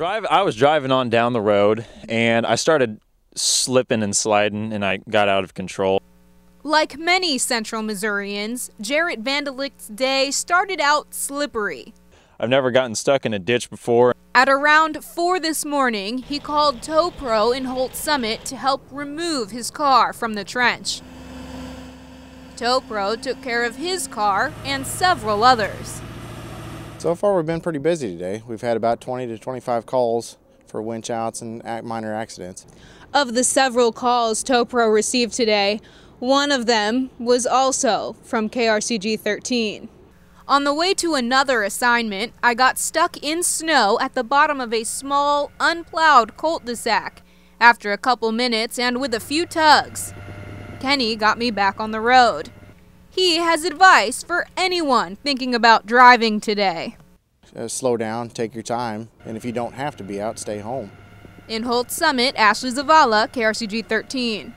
Drive. I was driving on down the road, and I started slipping and sliding, and I got out of control. Like many central Missourians, Jarrett Vandelick's day started out slippery. I've never gotten stuck in a ditch before. At around 4 this morning, he called Tow Pro in Holt Summit to help remove his car from the trench. Tow Pro took care of his car and several others. So far we've been pretty busy today. We've had about 20 to 25 calls for winch outs and minor accidents. Of the several calls TOPRO received today, one of them was also from KRCG 13. On the way to another assignment, I got stuck in snow at the bottom of a small, unplowed cul-de-sac. After a couple minutes and with a few tugs, Kenny got me back on the road. He has advice for anyone thinking about driving today. Uh, slow down, take your time, and if you don't have to be out, stay home. In Holt Summit, Ashley Zavala, KRCG 13.